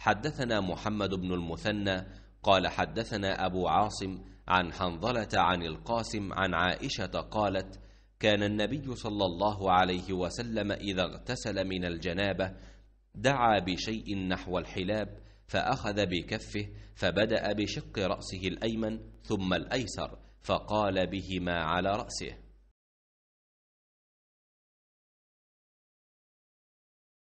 حدثنا محمد بن المثنى قال حدثنا أبو عاصم عن حنظلة عن القاسم عن عائشة قالت كان النبي صلى الله عليه وسلم إذا اغتسل من الجنابة دعا بشيء نحو الحلاب فأخذ بكفه فبدأ بشق رأسه الأيمن ثم الأيسر فقال بهما على رأسه